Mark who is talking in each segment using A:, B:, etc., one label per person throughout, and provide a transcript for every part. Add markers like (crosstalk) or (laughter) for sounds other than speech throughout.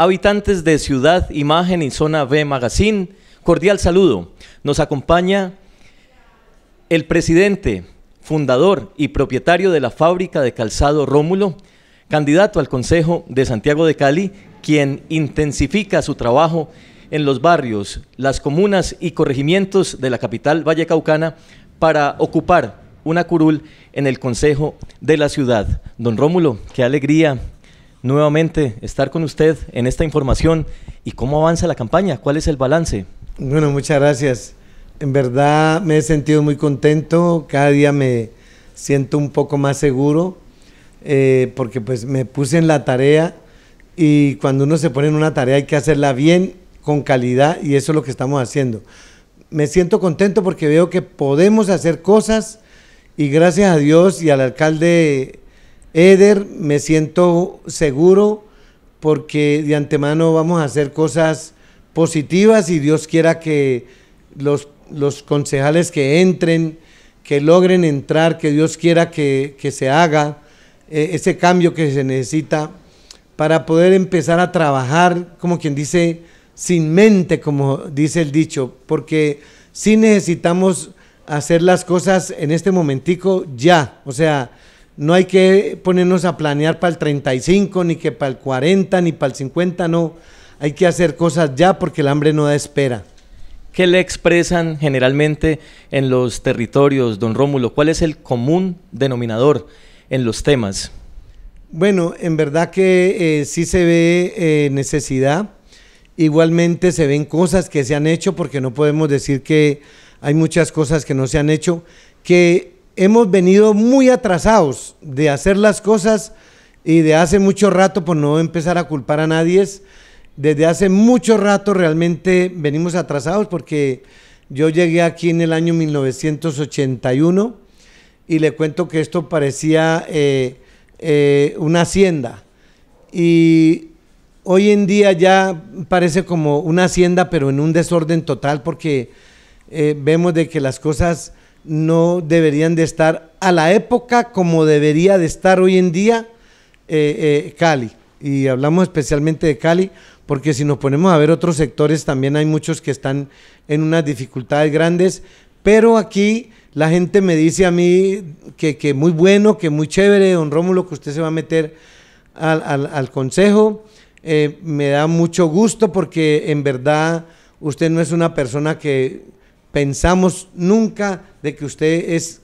A: Habitantes de Ciudad Imagen y Zona B Magazine, cordial saludo. Nos acompaña el presidente, fundador y propietario de la fábrica de calzado Rómulo, candidato al Consejo de Santiago de Cali, quien intensifica su trabajo en los barrios, las comunas y corregimientos de la capital vallecaucana para ocupar una curul en el Consejo de la Ciudad. Don Rómulo, qué alegría nuevamente estar con usted en esta información y cómo avanza la campaña, cuál es el balance. Bueno, muchas gracias.
B: En verdad me he sentido muy contento, cada día me siento un poco más seguro eh, porque pues me puse en la tarea y cuando uno se pone en una tarea hay que hacerla bien, con calidad y eso es lo que estamos haciendo. Me siento contento porque veo que podemos hacer cosas y gracias a Dios y al alcalde Eder, me siento seguro porque de antemano vamos a hacer cosas positivas y Dios quiera que los, los concejales que entren, que logren entrar, que Dios quiera que, se haga eh, ese cambio que se necesita para poder empezar a trabajar, como quien dice, sin mente, como dice el dicho, porque sí necesitamos hacer las cosas en este momentico ya, o sea, no hay que ponernos a planear para el 35, ni que para el 40, ni para el 50, no. Hay que hacer cosas ya porque el hambre no da espera.
A: ¿Qué le expresan generalmente en los territorios, don Rómulo? ¿Cuál es el común denominador en los temas? Bueno, en
B: verdad que eh, sí se ve eh, necesidad. Igualmente se ven cosas que se han hecho, porque no podemos decir que hay muchas cosas que no se han hecho, que hemos venido muy atrasados de hacer las cosas y de hace mucho rato, por no empezar a culpar a nadie, desde hace mucho rato realmente venimos atrasados porque yo llegué aquí en el año 1981 y le cuento que esto parecía eh, eh, una hacienda. Y hoy en día ya parece como una hacienda, pero en un desorden total porque eh, vemos de que las cosas no deberían de estar a la época como debería de estar hoy en día eh, eh, Cali. Y hablamos especialmente de Cali, porque si nos ponemos a ver otros sectores, también hay muchos que están en unas dificultades grandes, pero aquí la gente me dice a mí que, muy bueno, que muy chévere, don Rómulo, que usted se va a meter al, al, consejo. Eh, me da mucho gusto porque en verdad usted no es una persona que pensamos nunca de que usted es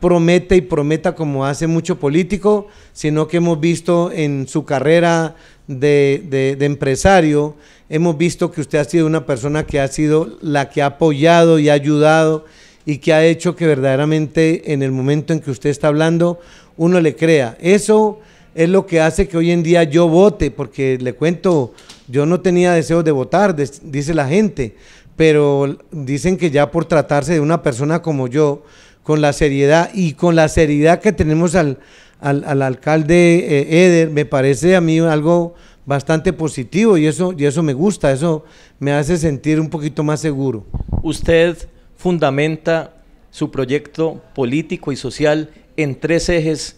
B: promete y prometa como hace mucho político, sino que hemos visto en su carrera de, empresario, hemos visto que usted ha sido una persona que ha sido la que ha apoyado y ha ayudado y que ha hecho que verdaderamente en el momento en que usted está hablando, uno le crea. Eso es lo que hace que hoy en día yo vote, porque le cuento, yo no tenía deseos de votar, dice la gente, pero dicen que ya por tratarse de una persona como yo, con la seriedad y con la seriedad que tenemos al, alcalde eh, Eder, me parece a mí algo bastante positivo
A: y eso, y eso me gusta, eso me hace sentir un poquito más seguro. Usted fundamenta su proyecto político y social en tres ejes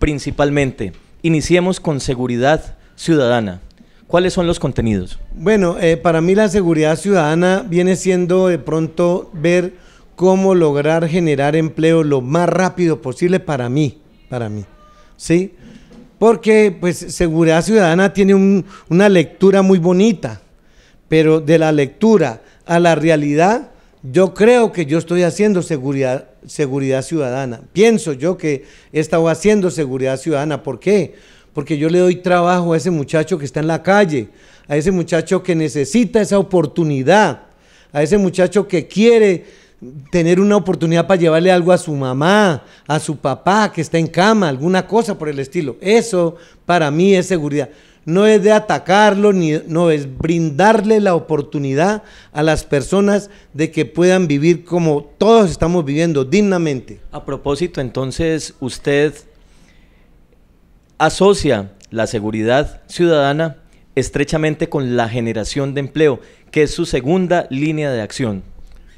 A: principalmente. Iniciemos con seguridad ciudadana. ¿Cuáles son los contenidos?
B: Bueno, eh, para mí la seguridad ciudadana viene siendo de pronto ver cómo lograr generar empleo lo más rápido posible para mí, para mí, ¿sí? Porque pues seguridad ciudadana tiene una lectura muy bonita, pero de la lectura a la realidad, yo creo que yo estoy haciendo seguridad, seguridad ciudadana. Pienso yo que he estado haciendo seguridad ciudadana. ¿Por qué? porque yo le doy trabajo a ese muchacho que está en la calle, a ese muchacho que necesita esa oportunidad, a ese muchacho que quiere tener una oportunidad para llevarle algo a su mamá, a su papá que está en cama, alguna cosa por el estilo. Eso para mí es seguridad. No es de atacarlo, ni, no es brindarle la oportunidad a las personas de que puedan vivir
A: como todos estamos viviendo, dignamente. A propósito, entonces, usted asocia la seguridad ciudadana estrechamente con la generación de empleo, que es su segunda línea de acción.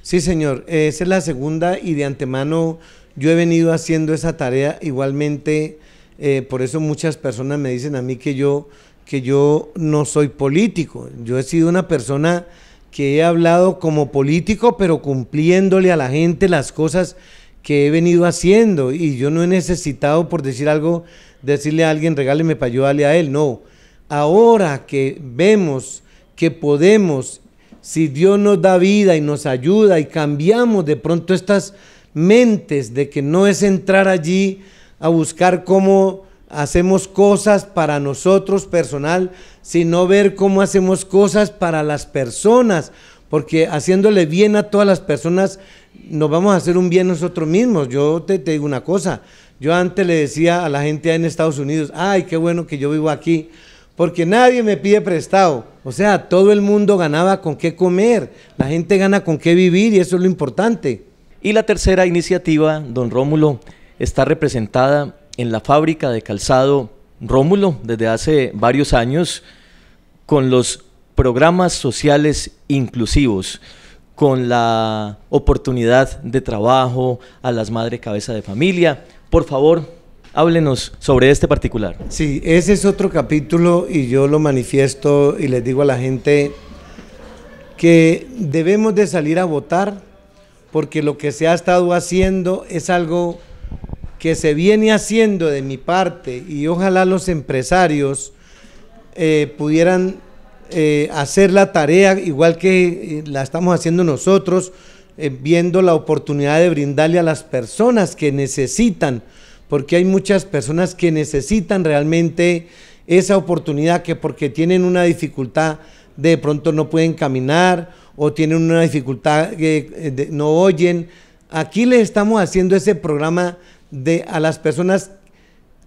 A: Sí, señor,
B: esa es la segunda y de antemano yo he venido haciendo esa tarea igualmente, eh, por eso muchas personas me dicen a mí que yo, que yo no soy político, yo he sido una persona que he hablado como político, pero cumpliéndole a la gente las cosas que he venido haciendo y yo no he necesitado, por decir algo, decirle a alguien, regáleme para ayudarle a él. No, ahora que vemos que podemos, si Dios nos da vida y nos ayuda y cambiamos de pronto estas mentes de que no es entrar allí a buscar cómo hacemos cosas para nosotros personal, sino ver cómo hacemos cosas para las personas, porque haciéndole bien a todas las personas nos vamos a hacer un bien nosotros mismos. Yo te, digo una cosa, yo antes le decía a la gente en Estados Unidos, ay, qué bueno que yo vivo aquí, porque nadie me pide prestado. O sea, todo el mundo ganaba con qué comer, la gente gana con qué vivir y eso es lo
A: importante. Y la tercera iniciativa, don Rómulo, está representada en la fábrica de calzado Rómulo desde hace varios años con los programas sociales inclusivos con la oportunidad de trabajo a las madres cabeza de familia. Por favor, háblenos sobre este particular.
B: Sí, ese es otro capítulo y yo lo manifiesto y les digo a la gente que debemos de salir a votar porque lo que se ha estado haciendo es algo que se viene haciendo de mi parte y ojalá los empresarios eh, pudieran eh, hacer la tarea igual que eh, la estamos haciendo nosotros, eh, viendo la oportunidad de brindarle a las personas que necesitan, porque hay muchas personas que necesitan realmente esa oportunidad que porque tienen una dificultad de pronto no pueden caminar o tienen una dificultad que no oyen. Aquí le estamos haciendo ese programa de, a las personas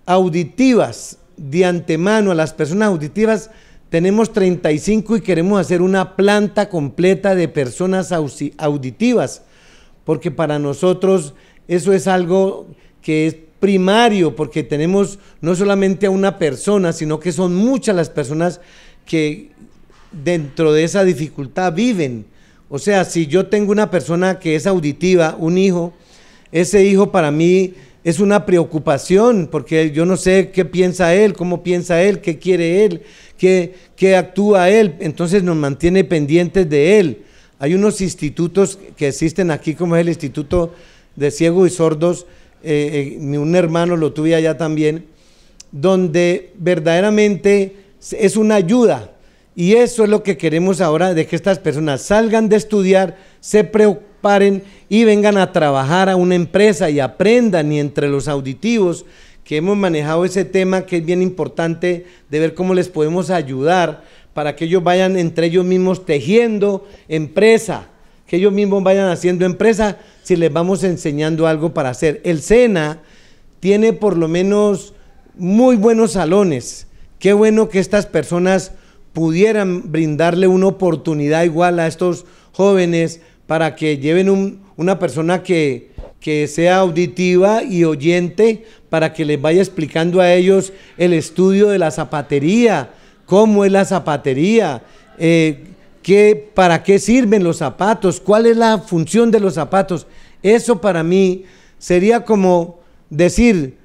B: auditivas, de antemano, a las personas auditivas tenemos 35 y queremos hacer una planta completa de personas auditivas, porque para nosotros eso es algo que es primario, porque tenemos no solamente a una persona, sino que son muchas las personas que dentro de esa dificultad viven. O sea, si yo tengo una persona que es auditiva, un hijo, ese hijo para mí es una preocupación, porque yo no sé qué piensa él, cómo piensa él, qué quiere él, qué, actúa él. Entonces nos mantiene pendientes de él. Hay unos institutos que existen aquí, como es el Instituto de Ciegos y Sordos, eh, eh, un hermano lo tuve allá también, donde verdaderamente es una ayuda. Y eso es lo que queremos ahora, de que estas personas salgan de estudiar, se preocupen paren y vengan a trabajar a una empresa y aprendan y entre los auditivos que hemos manejado ese tema que es bien importante de ver cómo les podemos ayudar para que ellos vayan entre ellos mismos tejiendo empresa, que ellos mismos vayan haciendo empresa si les vamos enseñando algo para hacer. El SENA tiene por lo menos muy buenos salones. Qué bueno que estas personas pudieran brindarle una oportunidad igual a estos jóvenes para que lleven una persona que, sea auditiva y oyente para que les vaya explicando a ellos el estudio de la zapatería, cómo es la zapatería, eh, qué, para qué sirven los zapatos, cuál es la función de los zapatos. Eso para mí sería como decir,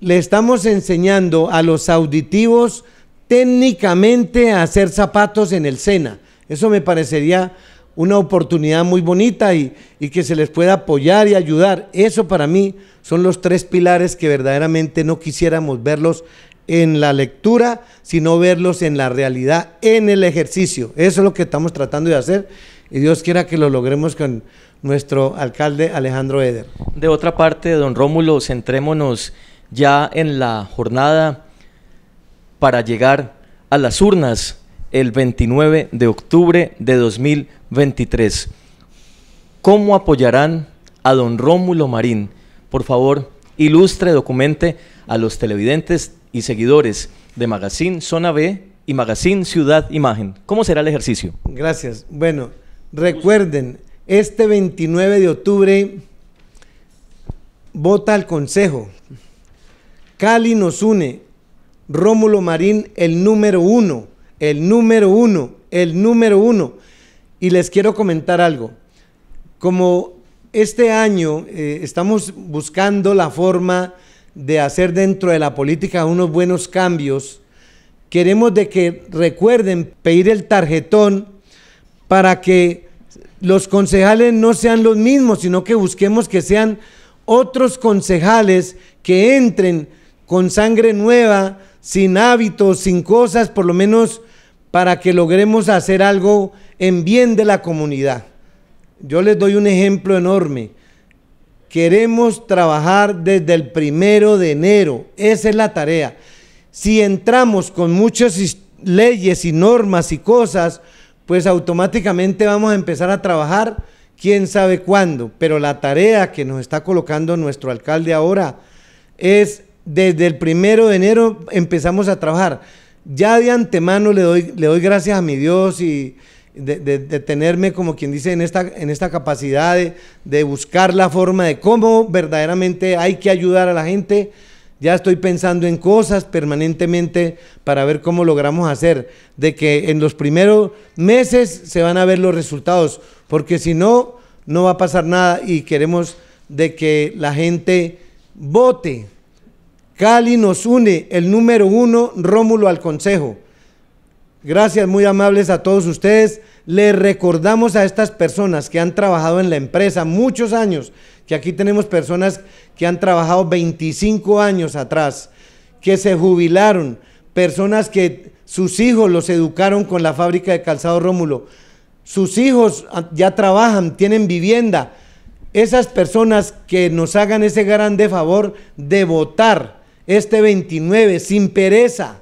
B: le estamos enseñando a los auditivos técnicamente a hacer zapatos en el SENA. Eso me parecería una oportunidad muy bonita y, y, que se les pueda apoyar y ayudar. Eso para mí son los tres pilares que verdaderamente no quisiéramos verlos en la lectura, sino verlos en la realidad, en el ejercicio. Eso es lo que estamos tratando de hacer y Dios quiera que lo logremos con nuestro
A: alcalde Alejandro Eder. De otra parte, don Rómulo, centrémonos ya en la jornada para llegar a las urnas el 29 de octubre de 2023. ¿Cómo apoyarán a don Rómulo Marín? Por favor, ilustre, documente a los televidentes y seguidores de Magazine Zona B y Magazine Ciudad Imagen. ¿Cómo será el ejercicio?
B: Gracias. Bueno, recuerden, este 29 de octubre vota al Consejo. Cali nos une. Rómulo Marín, el número uno. El número uno, el número uno. Y les quiero comentar algo. Como este año eh, estamos buscando la forma de hacer dentro de la política unos buenos cambios, queremos de que recuerden pedir el tarjetón para que los concejales no sean los mismos, sino que busquemos que sean otros concejales que entren con sangre nueva, sin hábitos, sin cosas, por lo menos para que logremos hacer algo en bien de la comunidad. Yo les doy un ejemplo enorme. Queremos trabajar desde el primero de enero. Esa es la tarea. Si entramos con muchas leyes y normas y cosas, pues automáticamente vamos a empezar a trabajar quién sabe cuándo. Pero la tarea que nos está colocando nuestro alcalde ahora es desde el primero de enero empezamos a trabajar. Ya de antemano le doy, le doy gracias a mi Dios y de, tenerme, como quien dice, en esta, en esta capacidad de, de, buscar la forma de cómo verdaderamente hay que ayudar a la gente. Ya estoy pensando en cosas permanentemente para ver cómo logramos hacer, de que en los primeros meses se van a ver los resultados, porque si no, no va a pasar nada y queremos de que la gente vote Cali nos une, el número uno, Rómulo al Consejo. Gracias, muy amables a todos ustedes. Les recordamos a estas personas que han trabajado en la empresa muchos años, que aquí tenemos personas que han trabajado 25 años atrás, que se jubilaron, personas que sus hijos los educaron con la fábrica de calzado Rómulo. Sus hijos ah, ya trabajan, tienen vivienda. Esas personas que nos hagan ese grande favor de votar este 29, sin pereza,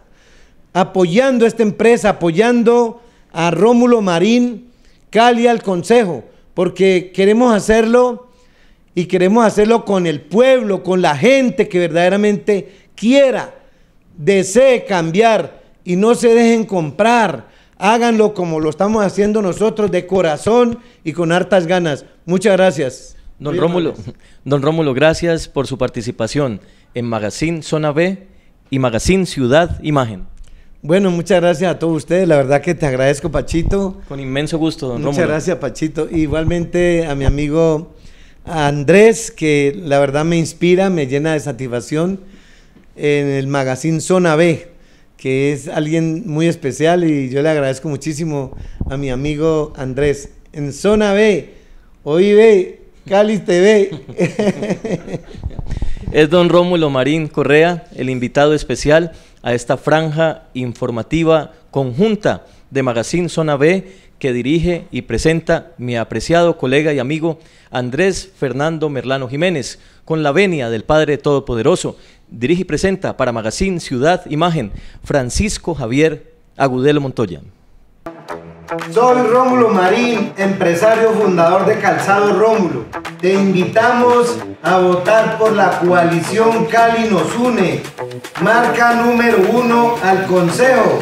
B: apoyando esta empresa, apoyando a Rómulo Marín, Cali al Consejo, porque queremos hacerlo y queremos hacerlo con el pueblo, con la gente que verdaderamente quiera, desee cambiar y no se dejen comprar. Háganlo como lo estamos haciendo nosotros de corazón y con hartas ganas. Muchas gracias.
A: Don Rómulo, (laughs) don Rómulo, gracias por su participación en Magazine Zona B y Magazine Ciudad Imagen.
B: Bueno, muchas gracias a todos ustedes. La verdad que te agradezco, Pachito.
A: Con inmenso gusto, don Muchas
B: gracias, Pachito. Igualmente a mi amigo Andrés, que la verdad me inspira, me llena de satisfacción en el magazine Zona B, que es alguien muy especial y yo le agradezco muchísimo a mi amigo Andrés. En Zona B, hoy ve, Cali TV.
A: (laughs) Es don Rómulo Marín Correa, el invitado especial a esta franja informativa conjunta de Magazine Zona B que dirige y presenta mi apreciado colega y amigo Andrés Fernando Merlano Jiménez, con la venia del Padre Todopoderoso. Dirige y presenta para Magazine Ciudad Imagen Francisco Javier Agudelo Montoya.
B: Soy Rómulo Marín, empresario fundador de Calzado Rómulo. Te invitamos a votar por la coalición Cali nos une, marca número uno al Consejo.